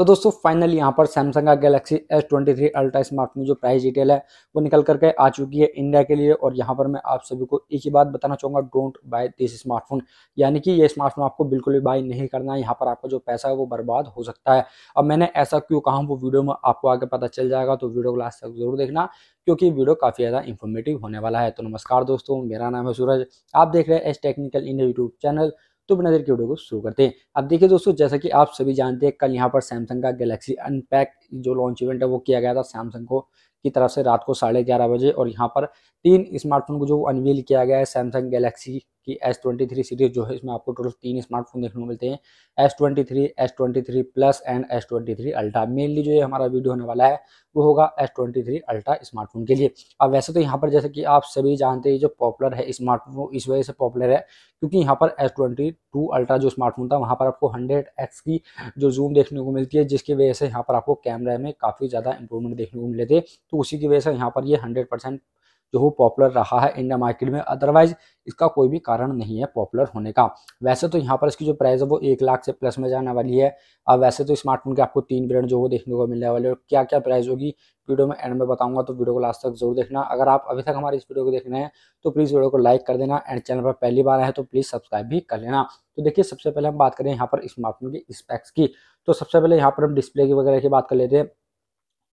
तो दोस्तों फाइनल यहाँ पर सैमसंग का Galaxy S twenty three ultra smartphone जो प्राइस डिटेल है वो निकल करके आ चुकी है इंडिया के लिए और यहाँ पर मैं आप सभी को एक ही बात बताना चाहूँगा डोंट बाय दिस स्मार्टफोन यानी कि ये स्मार्टफोन आपको बिल्कुल भी बाय नहीं करना है यहाँ पर आपका जो पैसा है वो बर्बाद हो सकता है अब मैंने ऐसा क्यों कहा वो वीडियो में आपको आगे पता चल जाएगा तो वीडियो क्लास तक जरूर देखना क्योंकि वीडियो काफ़ी ज़्यादा इन्फॉर्मेटिव होने वाला है तो नमस्कार दोस्तों मेरा नाम है सूरज आप देख रहे हैं S Technical India YouTube channel तो बिना देर के वीडियो को शुरू करते हैं अब देखिए दोस्तों जैसा कि आप सभी जानते हैं कल यहाँ पर सैमसंग का गैलेक्सी अनपैक जो लॉन्च इवेंट है वो किया गया था सैमसंग को की तरफ से रात को साढ़े ग्यारह बजे और यहाँ पर तीन स्मार्टफोन को जो अनवील किया गया है सैमसंग गैलेक्सी कि एस ट्वेंटी थ्री सीरीज़ जो है इसमें आपको टोटल तीन स्मार्टफोन देखने को मिलते हैं S twenty three S twenty three plus and S twenty three Ultra mainly जो ये हमारा वीडियो होने वाला है वो होगा S twenty three ultra smartphone के लिए अब वैसे तो यहाँ पर जैसे कि आप सभी जानते हैं जो पॉपुलर है स्मार्टफोन इस वजह से पॉपुलर है क्योंकि यहाँ पर एस ट्वेंटी टू अल्ट्रा जो स्मार्टफोन था वहाँ पर आपको हंड्रेड एक्स की जो जूम देखने को मिलती है जिसकी वजह से यहाँ पर आपको कैमरा में काफ़ी ज़्यादा इंप्रूवमेंट देखने को मिले थे तो उसी की वजह से यहाँ पर ये हंड्रेड परसेंट जो वो पॉपुलर रहा है इंडिया मार्केट में अदरवाइज इसका कोई भी कारण नहीं है पॉपुलर होने का वैसे तो यहाँ पर इसकी जो प्राइस है वो एक लाख से प्लस में जाने वाली है अब वैसे तो स्मार्टफोन के आपको तीन ब्रांड जो वो देखने को मिलने वाले और क्या क्या प्राइस होगी वीडियो में एंड में बताऊंगा तो वीडियो को लास्ट तक जरूर देखना अगर आप अभी तक हमारे इस वीडियो को देख रहे हैं तो प्लीज़ वीडियो को लाइक कर देना एंड चैनल पर पहली बार आए तो प्लीज़ सब्सक्राइब भी कर लेना तो देखिए सबसे पहले हम बात करें यहाँ पर स्मार्टफोन की स्पेक्स की तो सबसे पहले यहाँ पर हम डिस्प्ले की वगैरह की बात कर लेते हैं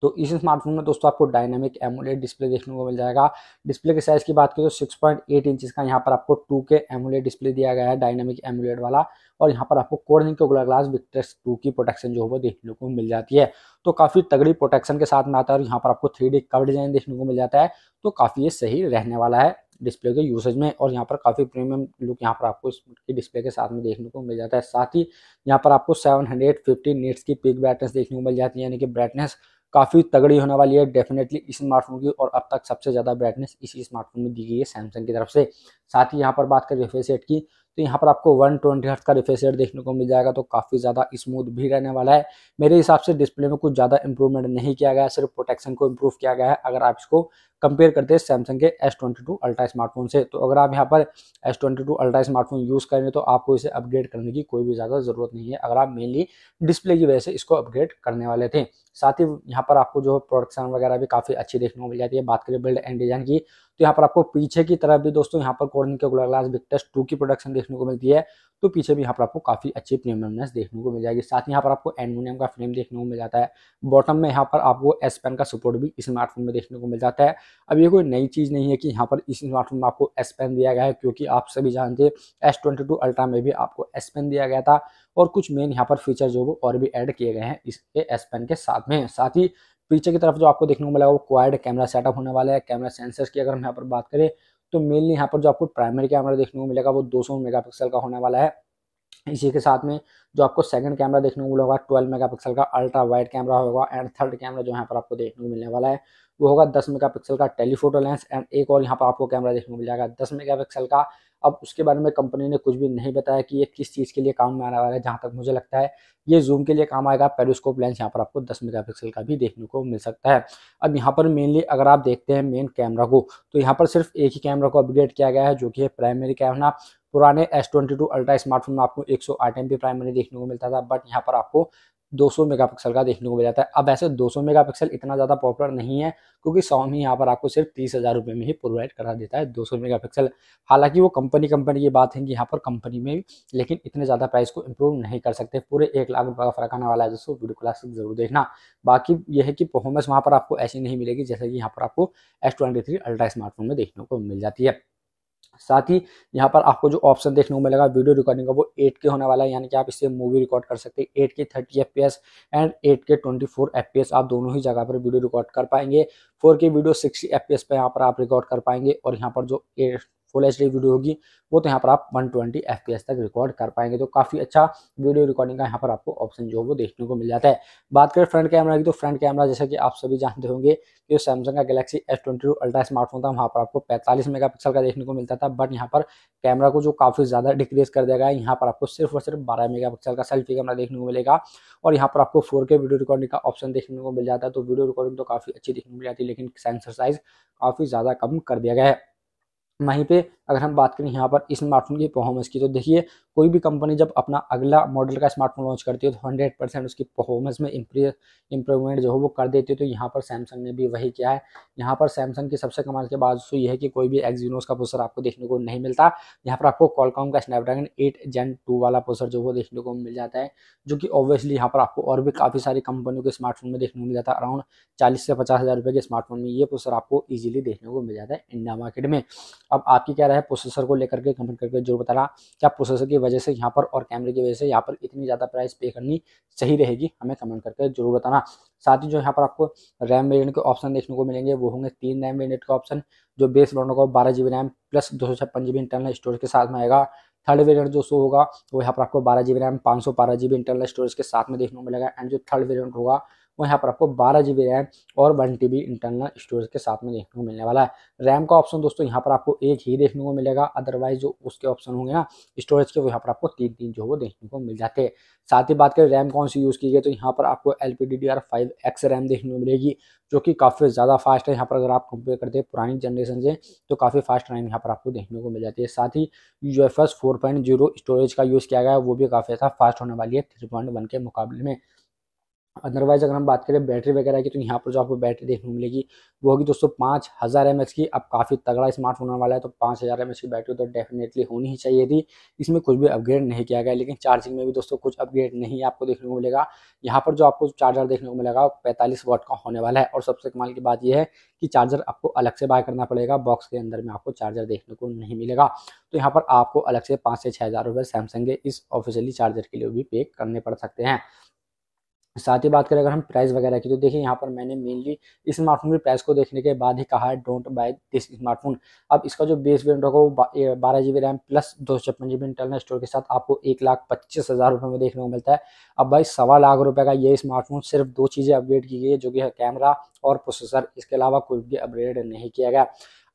तो इस स्मार्टफोन में दोस्तों आपको डायनामिक एमुलेट डिस्प्ले देखने को मिल जाएगा डिस्प्ले के साइज़ की बात करें तो सिक्स पॉइंट एट का यहाँ पर आपको टू के एमुलेट डिस्प्ले दिया गया है डायनामिक एमुलेट वाला और यहाँ पर आपको Corning Gorilla glass Victus two की प्रोटेक्शन जो है वो देखने को मिल जाती है तो काफ़ी तगड़ी प्रोटेक्शन के साथ में आता है और यहाँ पर आपको थ्री डी कवर डिजाइन देखने को मिल जाता है तो काफ़ी ये सही रहने वाला है डिस्प्ले के यूसेज में और यहाँ पर काफ़ी प्रीमियम लुक यहाँ पर आपको इसकी डिस्प्ले के साथ में देखने को मिल जाता है साथ ही यहाँ पर आपको 750 हंड्रेड की पिक ब्राइटनेस देखने को मिल जाती है यानी कि ब्राइटनेस काफ़ी तगड़ी होने वाली है डेफिनेटली इस स्मार्टफोन की और अब तक सबसे ज़्यादा ब्राइटनेस इसी स्मार्टफोन में दी गई है सैमसंग की तरफ से साथ ही यहाँ पर बात करें रिफ्रेश रेट की तो यहाँ पर आपको वन ट्वेंटी हर्थ का रिफ्रेश रेट देखने को मिल जाएगा तो काफ़ी ज़्यादा स्मूथ भी रहने वाला है मेरे हिसाब से डिस्प्ले में कुछ ज़्यादा इंप्रूवमेंट नहीं किया गया सिर्फ प्रोटेक्शन को इम्प्रूव किया गया है अगर आप इसको कंपेयर करते हैं सैमसंग के S twenty two ultra smartphone से तो अगर आप यहाँ पर S twenty two ultra smartphone use करेंगे तो आपको इसे अपग्रेड करने की कोई भी ज़्यादा ज़रूरत नहीं है अगर आप मेनली डिस्प्ले की वजह से इसको अपग्रेड करने वाले थे साथ ही यहाँ पर आपको जो प्रोडक्शन वगैरह भी काफ़ी अच्छी देखने को मिल जाती है बात करें बिल्ड एंड डिजाइन की तो यहाँ पर आपको पीछे की तरफ भी दोस्तों यहाँ पर कॉर्निंग के गुला ग्लास विक्टस टू की प्रोडक्शन देखने को मिलती है तो पीछे भी यहाँ पर आपको काफ़ी अच्छी प्रीमियमनेस देखने को मिल जाएगी साथ ही यहाँ पर आपको एलमोनियम का फ्रेम देखने को मिल जाता है बॉटम में यहाँ पर आपको एस पेन का सपोर्ट भी स्मार्टफोन में देखने को मिल जाता है अब ये कोई नई चीज़ नहीं है कि यहाँ पर इस स्मार्टफोन में आपको एस पेन दिया गया है क्योंकि आप सभी जानते हैं एस ट्वेंटी टू अल्ट्रा में भी आपको एस पेन दिया गया था और कुछ मेन यहाँ पर फीचर जो वो और भी ऐड किए गए हैं इसके एस पेन के साथ में साथ ही पीछे की तरफ जो आपको देखने को मिलेगा वो क्वाइड कैमरा सेटअप होने वाला है कैमरा सेंसर्स की अगर हम यहाँ पर बात करें तो मेनली यहाँ पर जो आपको प्राइमरी कैमरा देखने को मिलेगा वो 200 मेगापिक्सल का होने वाला है इसी के साथ में जो आपको सेकंड कैमरा देखने को मिला होगा ट्वेल्व मेगापिक्सल का अल्ट्रा वाइड कैमरा होगा एंड थर्ड कैमरा जो यहाँ पर आपको देखने को मिलने वाला है वो होगा दस मेगापिक्सल का टेलीफोटो लेंस एंड एक और यहाँ पर आपको कैमरा देखने को मिल जाएगा दस मेगापिक्सल का अब उसके बारे में कंपनी ने कुछ भी नहीं बताया कि ये किस चीज़ के लिए काम में आने वाला है जहाँ तक मुझे लगता है ये जूम के लिए काम आएगा पेरिस्कोप लेंस यहाँ पर आपको 10 मेगापिक्सल का भी देखने को मिल सकता है अब यहाँ पर मेनली अगर आप देखते हैं मेन कैमरा को तो यहाँ पर सिर्फ एक ही कैमरा को अपग्रेड किया गया है जो कि है प्राइमरी कैमरा पुराने S twenty two ultra smartphone में आपको एक सौ आठ एम पी प्राइमरी देखने को मिलता था बट यहाँ पर आपको 200 मेगापिक्सल का देखने को मिल जाता है अब ऐसे 200 मेगापिक्सल इतना ज़्यादा पॉपुलर नहीं है क्योंकि सौमी यहाँ पर आपको सिर्फ तीस हज़ार रुपये में ही प्रोवाइड करा देता है 200 मेगापिक्सल हालांकि वो कंपनी कंपनी की बात है कि यहाँ पर कंपनी में लेकिन इतने ज़्यादा प्राइस को इम्प्रूव नहीं कर सकते पूरे एक लाख रुपये का फर्क आने वाला है जिसको वीडियो क्लास जरूर देखना बाकी यह है कि परफॉर्मेंस वहाँ पर आपको ऐसी नहीं मिलेगी जैसे कि यहाँ पर आपको एस ट्वेंटी अल्ट्रा स्मार्टफोन में देखने को मिल जाती है साथ ही यहाँ पर आपको जो ऑप्शन देखने को मिलेगा वीडियो रिकॉर्डिंग का वो 8K होने वाला है यानी कि आप इससे मूवी रिकॉर्ड कर सकते हैं 8K 30 fps and 8K 24 fps आप दोनों ही जगह पर वीडियो रिकॉर्ड कर पाएंगे 4K वीडियो 60 fps पे यहाँ पर आप रिकॉर्ड कर पाएंगे और यहाँ पर जो फुल एच वीडियो होगी वो तो यहाँ पर आप वन ट्वेंटी तक रिकॉर्ड कर पाएंगे तो काफ़ी अच्छा वीडियो रिकॉर्डिंग का यहाँ पर आपको ऑप्शन जो है वो देखने को मिल जाता है बात करें फ्रंट कैमरा की तो फ्रंट कैमरा जैसा कि आप सभी जानते होंगे कि सैमसंग का Galaxy S twenty two ultra smartphone था वहाँ पर आपको पैंतालीस मेगापिक्सल का देखने को मिलता था बट यहाँ पर कैमरा को जो काफ़ी ज़्यादा डिक्रीज कर दिया गया है यहाँ पर आपको सिर्फ और सिर्फ बारह मेगा का सेल्फी कैमरा देखने को मिलेगा और यहाँ पर आपको फोर वीडियो रिकॉर्डिंग का ऑप्शन देखने को मिल जाता है तो वीडियो रिकॉर्डिंग तो काफ़ी अच्छी देखने को मिल जाती है लेकिन सेंसर साइज काफ़ी ज़्यादा कम कर दिया गया है mahipe अगर हम बात करें यहाँ पर स्मार्टफोन की परफॉर्मेंस की तो देखिए कोई भी कंपनी जब अपना अगला मॉडल का स्मार्टफोन लॉन्च करती है तो हंड्रेड परसेंट उसकी परफॉर्मेंस में इंप्रूवमेंट जो है वो कर देती है तो यहाँ पर सैमसंग ने भी वही किया है यहाँ पर सैमसंग की सबसे कमाल के सो यह है कि कोई भी एक्जीनोस का पोस्टर आपको देखने को नहीं मिलता यहाँ पर आपको कॉलकॉम का स्नैपड्रैगन एट जेन टू वाला पोस्टर जो वो देखने को मिल जाता है जो कि ऑब्वियसली यहाँ पर आपको और भी काफ़ी सारी कंपनियों के स्मार्टफोन में देखने को मिल जाता है अराउंड चालीस से पचास हज़ार रुपये के स्मार्टफोन में ये पोस्टर आपको ईजिली देखने को मिल जाता है इंडिया मार्केट में अब आपकी क्या रहा है प्रोसेसर को लेकर के कमेंट करके जरूर बताना क्या प्रोसेसर की वजह से यहाँ पर और कैमरे की वजह से यहाँ पर इतनी ज़्यादा प्राइस पे करनी सही रहेगी हमें कमेंट करके जरूर बताना साथ ही जो यहाँ पर आपको रैम वेरियंट के ऑप्शन देखने को मिलेंगे वो होंगे तीन रैम वेरियंट का ऑप्शन जो बेस वेरियंट होगा बारह जी रैम प्लस दो इंटरनल स्टोरेज के साथ में आएगा थर्ड वेरियंट जो शो होगा वो यहाँ पर आपको बारह जी रैम पाँच इंटरनल स्टोरेज के साथ में देखने को मिलेगा एंड जो थर्ड वेरियंट होगा वो यहाँ पर आपको बारह जी रैम और वन टी इंटरनल स्टोरेज के साथ में देखने को मिलने वाला है रैम का ऑप्शन दोस्तों यहाँ पर आपको एक ही देखने को मिलेगा अदरवाइज जो उसके ऑप्शन होंगे ना स्टोरेज के वो यहाँ पर आपको तीन तीन जो वो देखने को मिल जाते हैं साथ ही बात करें रैम कौन सी यूज़ की गई तो यहाँ पर आपको L P D D R five X RAM देखने को मिलेगी जो कि काफ़ी ज़्यादा फास्ट है यहाँ पर अगर आप कंपेयर करते हैं पुरानी जनरेशन से तो काफ़ी फास्ट रैम यहाँ पर आपको देखने को मिल जाती है साथ ही U F S four point zero storage का यूज़ किया गया है वो भी काफ़ी ज़्यादा फास्ट होने वाली है थ्री पॉइंट वन के मुकाबले में अदरवाइज़ अगर हम बात करें बैटरी वगैरह की तो यहाँ पर जो आपको बैटरी देखने को मिलेगी वो होगी दोस्तों पाँच हज़ार एम की अब काफ़ी तगड़ा स्मार्टफोन होने वाला है तो पाँच हज़ार एम की बैटरी तो डेफिनेटली होनी ही चाहिए थी इसमें कुछ भी अपग्रेड नहीं किया गया लेकिन चार्जिंग में भी दोस्तों कुछ अपग्रेड नहीं आपको देखने को मिलेगा यहाँ पर जो आपको चार्जर देखने को मिलेगा पैंतालीस वाट का होने वाला है और सबसे कमाल की बात यह है कि चार्जर आपको अलग से बाय करना पड़ेगा बॉक्स के अंदर में आपको चार्जर देखने को नहीं मिलेगा तो यहाँ पर आपको अलग से पाँच से छः हज़ार रुपये सैमसंग के इस ऑफिशियली चार्जर के लिए भी पे करने पड़ सकते हैं साथ ही बात करें अगर हम प्राइस वगैरह की तो देखिए यहाँ पर मैंने मेनली इस स्मार्टफोन के प्राइस को देखने के बाद ही कहा है डोंट बाय दिस स्मार्टफोन अब इसका जो बेस वेरियंट होगा वो बारह जी बी रैम प्लस दो सौ छप्पन जी इंटरनल स्टोर के साथ आपको एक लाख पच्चीस हज़ार रुपये में देखने को मिलता है अब भाई सवा लाख रुपये का ये स्मार्टफोन सिर्फ दो चीज़ें अपग्रेड की गई है जो कि है कैमरा और प्रोसेसर इसके अलावा कुछ भी अपग्रेड नहीं किया गया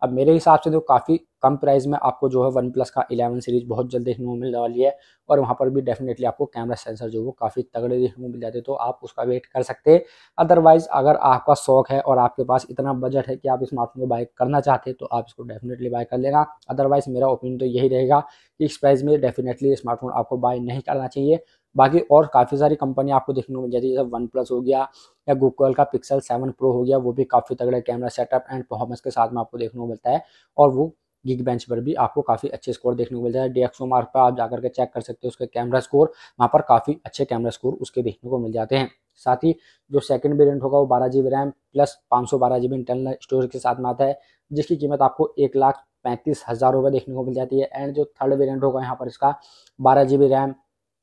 अब मेरे हिसाब से तो काफ़ी कम प्राइस में आपको जो है वन प्लस का इलेवन सीरीज बहुत जल्द देखने को मिलने वाली है और वहाँ पर भी डेफिनेटली आपको कैमरा सेंसर जो वो काफ़ी तगड़े देखने को मिल जाते तो आप उसका वेट कर सकते हैं अदरवाइज़ अगर आपका शौक है और आपके पास इतना बजट है कि आप स्मार्टफोन को बाय करना चाहते तो आप इसको डेफिनेटली बाय कर लेना अदरवाइज़ मेरा ओपिनियन तो यही रहेगा कि इस प्राइस में डेफिनेटली स्मार्टफोन आपको बाय नहीं करना चाहिए बाकी और काफ़ी सारी कंपनी आपको देखने को मिल जाती है जैसे वन प्लस हो गया या गूगल का पिक्सल सेवन प्रो हो गया वो भी काफ़ी तगड़ा कैमरा सेटअप एंड परफॉर्मेंस के साथ में आपको देखने को मिलता है और वो गिग बेंच पर भी आपको काफ़ी अच्छे स्कोर देखने को मिलता है डी एक्सो मार्क पर आप जाकर के चेक कर सकते हो उसके कैमरा स्कोर वहाँ पर काफ़ी अच्छे कैमरा स्कोर उसके देखने को मिल जाते हैं साथ ही जो सेकंड वेरिएंट होगा वो बारह जी रैम प्लस पाँच सौ बारह जी इंटरनल स्टोरेज के साथ में आता है जिसकी कीमत आपको एक लाख पैंतीस हज़ार रुपये देखने को मिल जाती है एंड जो थर्ड वेरिएंट होगा यहाँ पर इसका बारह G RAM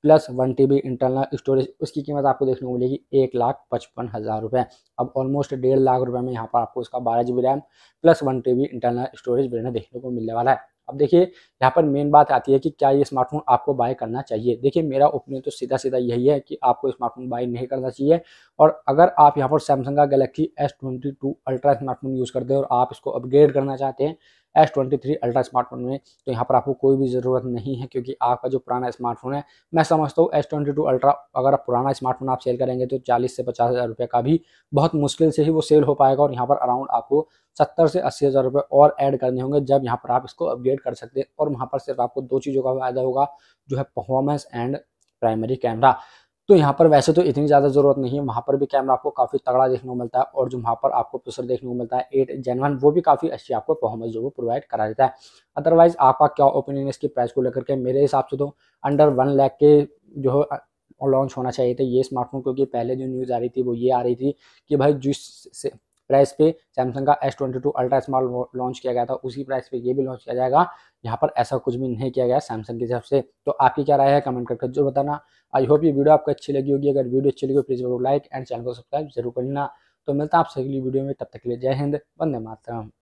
plus one T B internal storage उसकी कीमत आपको देखने को मिलेगी एक लाख पचपन हज़ार रुपये अब ऑलमोस्ट डेढ़ लाख रुपए में यहाँ पर आपको उसका बारह G B RAM plus one T B internal storage variant देखने को मिलने वाला है अब देखिए यहाँ पर मेन बात आती है कि क्या ये स्मार्टफोन आपको बाय करना चाहिए देखिए मेरा ओपिनियन तो सीधा सीधा यही है कि आपको स्मार्टफोन बाय नहीं करना चाहिए और अगर आप यहाँ पर सैमसंग का Galaxy S twenty two ultra smartphone use करते हैं और आप इसको अपग्रेड करना चाहते हैं S twenty three ultra smartphone में तो यहाँ पर आपको कोई भी ज़रूरत नहीं है क्योंकि आपका जो पुराना स्मार्टफोन है मैं समझता हूँ एस ट्वेंटी टू अल्ट्रा अगर आप पुराना स्मार्टफोन आप सेल करेंगे तो चालीस से पचास हज़ार रुपये का भी बहुत मुश्किल से ही वो सेल हो पाएगा और यहाँ पर अराउंड आपको सत्तर से अस्सी हज़ार रुपये और ऐड करने होंगे जब यहाँ पर आप इसको अपग्रेड कर सकते हैं और वहाँ पर सिर्फ आपको दो चीज़ों का फायदा होगा जो है परफॉर्मेंस एंड प्राइमरी कैमरा तो यहाँ पर वैसे तो इतनी ज़्यादा ज़रूरत नहीं है वहाँ पर भी कैमरा आपको काफ़ी तगड़ा देखने को मिलता है और जो वहाँ पर आपको प्रोसेसर देखने को मिलता है एट जेन वन वो भी काफ़ी अच्छी आपको परफॉर्मेंस जो वो प्रोवाइड करा देता है अदरवाइज़ आपका क्या ओपिनियन है इसकी प्राइस को लेकर के मेरे हिसाब से तो अंडर वन लैख के जो लॉन्च होना चाहिए था ये स्मार्टफोन क्योंकि पहले जो न्यूज़ आ रही थी वो ये आ रही थी कि भाई जिस प्राइस पे सैमसंग का S twenty two ultra small launch किया गया था उसी प्राइस पे ये भी लॉन्च किया जाएगा यहाँ पर ऐसा कुछ भी नहीं किया गया सैमसंग की तरफ से तो आपकी क्या राय है कमेंट करके जरूर बताना आई होप ये वीडियो आपको अच्छी लगी होगी अगर वीडियो अच्छी लगी हो प्लीज़ लाइक एंड चैनल को सब्सक्राइब जरूर करना तो मिलता है आपसे अगली वीडियो में तब तक के लिए जय हिंद वंदे मातरम